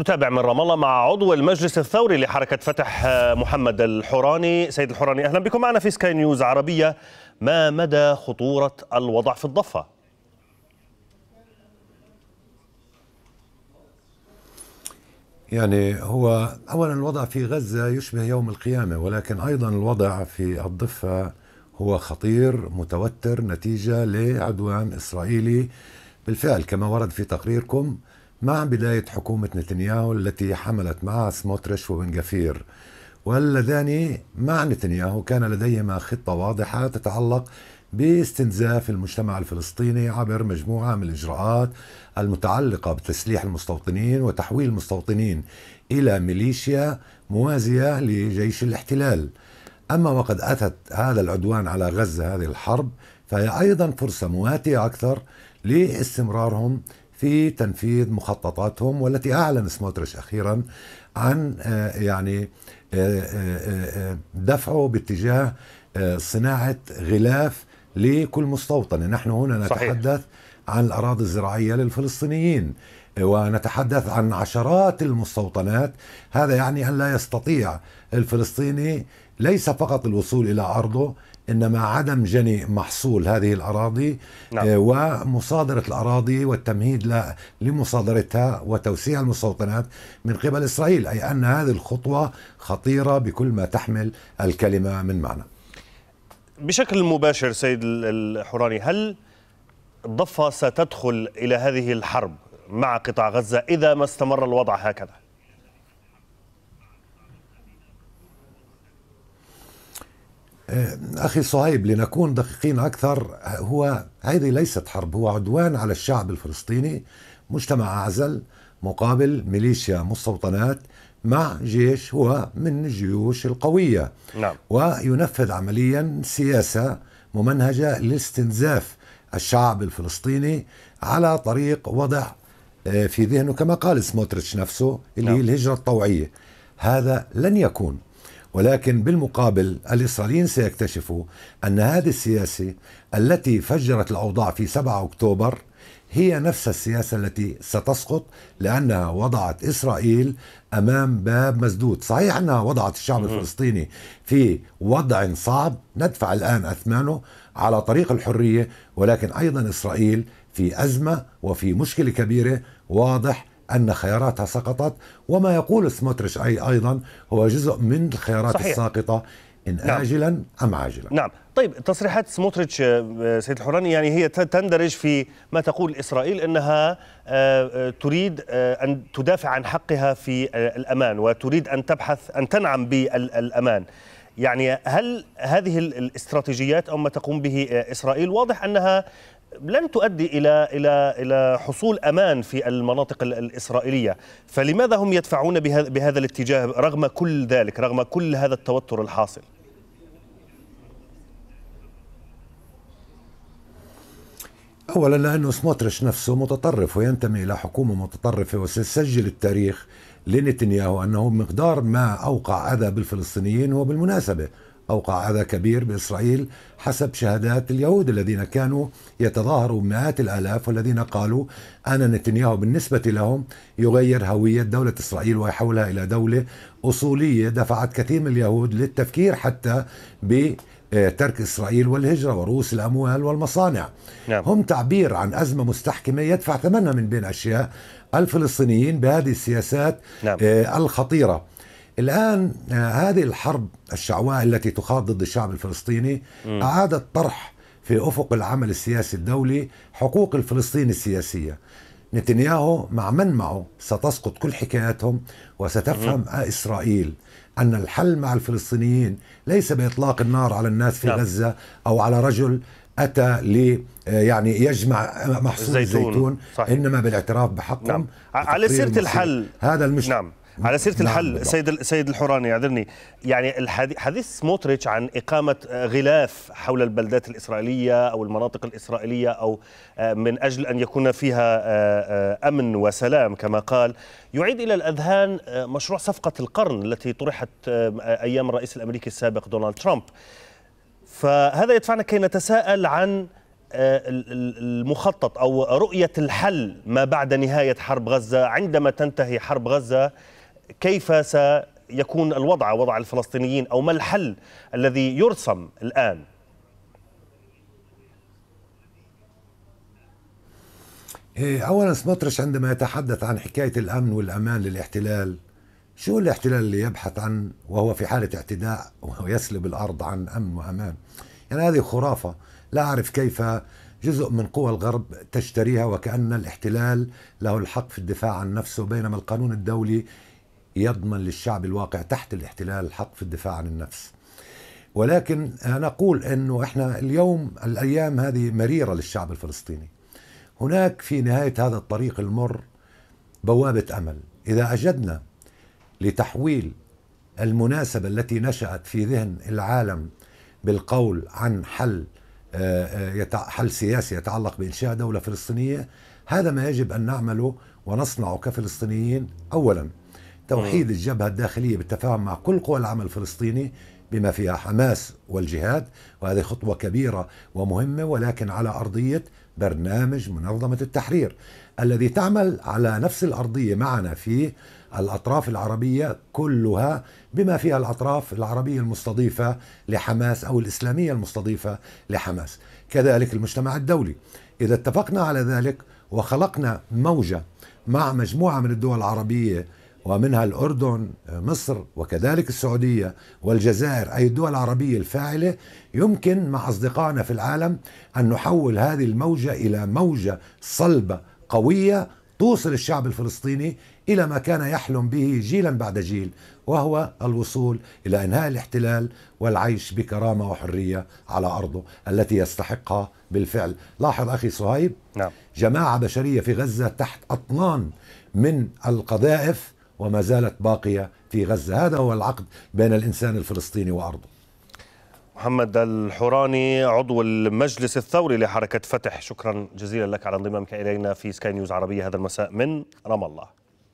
نتابع من رام الله مع عضو المجلس الثوري لحركة فتح آه، محمد الحوراني سيد الحوراني أهلا بكم معنا في سكاي نيوز عربية ما مدى خطورة الوضع في الضفة؟ يعني هو أولا الوضع في غزة يشبه يوم القيامة ولكن أيضا الوضع في الضفة هو خطير متوتر نتيجة لعدوان إسرائيلي بالفعل كما ورد في تقريركم مع بداية حكومة نتنياهو التي حملت معها سموتريش وبن جفير واللذان مع نتنياهو كان لديهما خطة واضحة تتعلق باستنزاف المجتمع الفلسطيني عبر مجموعة من الإجراءات المتعلقة بتسليح المستوطنين وتحويل المستوطنين إلى ميليشيا موازية لجيش الاحتلال أما وقد أتت هذا العدوان على غزة هذه الحرب فهي أيضا فرصة مواتية أكثر لاستمرارهم في تنفيذ مخططاتهم والتي أعلن سموتريش أخيرا عن آه، يعني آه، آه، دفعه باتجاه صناعة غلاف لكل مستوطن نحن هنا نتحدث صحيح. عن الأراضي الزراعية للفلسطينيين ونتحدث عن عشرات المستوطنات هذا يعني أن لا يستطيع الفلسطيني ليس فقط الوصول إلى أرضه إنما عدم جني محصول هذه الأراضي نعم. آه، ومصادرة الأراضي والتمهيد لمصادرتها وتوسيع المستوطنات من قبل إسرائيل أي أن هذه الخطوة خطيرة بكل ما تحمل الكلمة من معنى بشكل مباشر سيد الحوراني هل الضفة ستدخل إلى هذه الحرب مع قطاع غزة إذا ما استمر الوضع هكذا؟ آه، أخي صهيب لنكون دقيقين أكثر هو هذه ليست حرب هو عدوان على الشعب الفلسطيني مجتمع أعزل مقابل ميليشيا مستوطنات مع جيش هو من الجيوش القوية نعم. وينفذ عمليا سياسة ممنهجة لاستنزاف الشعب الفلسطيني على طريق وضع آه، في ذهنه كما قال سموتريتش نفسه اللي نعم. هي الهجرة الطوعية هذا لن يكون ولكن بالمقابل الإسرائيليين سيكتشفوا أن هذه السياسة التي فجرت الأوضاع في 7 أكتوبر هي نفس السياسة التي ستسقط لأنها وضعت إسرائيل أمام باب مسدود صحيح أنها وضعت الشعب الفلسطيني في وضع صعب ندفع الآن أثمانه على طريق الحرية ولكن أيضا إسرائيل في أزمة وفي مشكلة كبيرة واضح أن خياراتها سقطت وما يقول سموتريش أي أيضا هو جزء من الخيارات صحيح. الساقطة إن نعم. آجلا أم عاجلا نعم طيب تصريحات سموتريتش آه، آه، سيد الحراني يعني هي تندرج في ما تقول إسرائيل أنها آه، تريد أن تدافع عن حقها في الأمان وتريد أن تبحث أن تنعم بالأمان يعني هل هذه الاستراتيجيات او ما تقوم به اسرائيل واضح انها لن تؤدي الى الى الى حصول امان في المناطق الاسرائيليه، فلماذا هم يدفعون بهذا الاتجاه رغم كل ذلك، رغم كل هذا التوتر الحاصل؟ اولا لانه سموتريش نفسه متطرف وينتمي الى حكومه متطرفه وسيسجل التاريخ لنتنياهو انه مقدار ما اوقع اذى بالفلسطينيين هو بالمناسبه أوقع أذى كبير بإسرائيل حسب شهادات اليهود الذين كانوا يتظاهروا مئات الآلاف والذين قالوا أن نتنياهو بالنسبة لهم يغير هوية دولة إسرائيل ويحولها إلى دولة أصولية دفعت كثير من اليهود للتفكير حتى ب ترك إسرائيل والهجرة ورؤوس الأموال والمصانع نعم. هم تعبير عن أزمة مستحكمة يدفع ثمنها من بين أشياء الفلسطينيين بهذه السياسات نعم. آه، الخطيرة الآن آه، هذه الحرب الشعواء التي تخاض ضد الشعب الفلسطيني أعادت طرح في أفق العمل السياسي الدولي حقوق الفلسطيني السياسية نتنياهو مع من معه ستسقط كل حكاياتهم وستفهم آه، إسرائيل أن الحل مع الفلسطينيين ليس بإطلاق النار على الناس في نعم. غزة أو على رجل اتى ل آه، يعني يجمع محصول الزيتون, الزيتون انما بالاعتراف بحقهم نعم. على سيره الحل هذا المشكله نعم نعم. على سيره نعم، الحل سيد السيد الحوراني اعذرني يعني حديث سموتريتش عن اقامه آه، غلاف حول البلدات الاسرائيليه او المناطق الاسرائيليه او آه، من اجل ان يكون فيها آه، امن وسلام كما قال يعيد الى الاذهان مشروع صفقه القرن التي طرحت ايام الرئيس الامريكي السابق دونالد ترامب فهذا يدفعنا كي نتساءل عن المخطط او رؤيه الحل ما بعد نهايه حرب غزه عندما تنتهي حرب غزه كيف سيكون الوضع وضع الفلسطينيين أو ما الحل الذي يرسم الآن إيه، اولا سمطرش عندما يتحدث عن حكايه الامن والامان للاحتلال شو الاحتلال اللي يبحث عن وهو في حاله اعتداء ويسلب الارض عن امن وامان يعني هذه خرافه لا اعرف كيف جزء من قوى الغرب تشتريها وكان الاحتلال له الحق في الدفاع عن نفسه بينما القانون الدولي يضمن للشعب الواقع تحت الاحتلال الحق في الدفاع عن النفس ولكن نقول أنه إحنا اليوم الأيام هذه مريرة للشعب الفلسطيني هناك في نهاية هذا الطريق المر بوابة أمل إذا أجدنا لتحويل المناسبة التي نشأت في ذهن العالم بالقول عن حل آه، آه، حل سياسي يتعلق بإنشاء دولة فلسطينية هذا ما يجب أن نعمله ونصنعه كفلسطينيين أولاً توحيد الجبهة الداخلية بالتفاهم مع كل قوى العمل الفلسطيني بما فيها حماس والجهاد وهذه خطوة كبيرة ومهمة ولكن على أرضية برنامج منظمة التحرير الذي تعمل على نفس الأرضية معنا في الأطراف العربية كلها بما فيها الأطراف العربية المستضيفة لحماس أو الإسلامية المستضيفة لحماس كذلك المجتمع الدولي إذا اتفقنا على ذلك وخلقنا موجة مع مجموعة من الدول العربية ومنها الأردن مصر وكذلك السعودية والجزائر أي الدول العربية الفاعلة يمكن مع أصدقائنا في العالم أن نحول هذه الموجة إلى موجة صلبة قوية توصل الشعب الفلسطيني إلى ما كان يحلم به جيلا بعد جيل وهو الوصول إلى إنهاء الاحتلال والعيش بكرامة وحرية على أرضه التي يستحقها بالفعل لاحظ أخي صهيب نعم. جماعة بشرية في غزة تحت أطنان من القذائف وما زالت باقية في غزة هذا هو العقد بين الإنسان الفلسطيني وأرضه محمد الحوراني عضو المجلس الثوري لحركة فتح شكرا جزيلا لك على انضمامك إلينا في سكاي نيوز عربية هذا المساء من رام الله